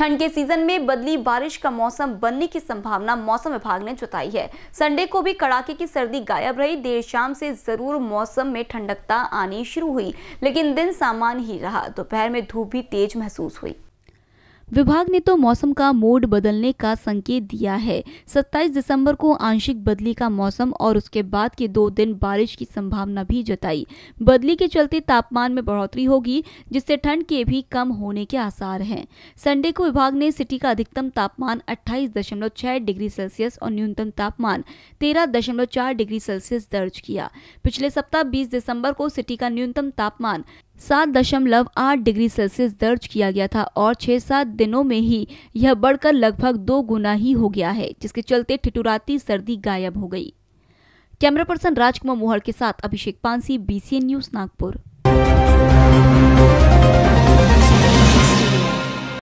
ठंड के सीजन में बदली बारिश का मौसम बनने की संभावना मौसम विभाग ने जताई है संडे को भी कड़ाके की सर्दी गायब रही देर शाम से जरूर मौसम में ठंडकता आनी शुरू हुई लेकिन दिन सामान्य ही रहा दोपहर में धूप भी तेज महसूस हुई विभाग ने तो मौसम का मोड बदलने का संकेत दिया है 27 दिसंबर को आंशिक बदली का मौसम और उसके बाद के दो दिन बारिश की संभावना भी जताई बदली के चलते तापमान में बढ़ोतरी होगी जिससे ठंड के भी कम होने के आसार हैं संडे को विभाग ने सिटी का अधिकतम तापमान 28.6 डिग्री सेल्सियस और न्यूनतम तापमान तेरह डिग्री सेल्सियस दर्ज किया पिछले सप्ताह बीस दिसंबर को सिटी का न्यूनतम तापमान सात दशमलव आठ डिग्री सेल्सियस दर्ज किया गया था और छह सात दिनों में ही यह बढ़कर लगभग दो गुना ही हो गया है जिसके चलते ठिठुराती सर्दी गायब हो गई कैमरा पर्सन राजकुमार मोहर के साथ अभिषेक पांसी बीसीएन न्यूज नागपुर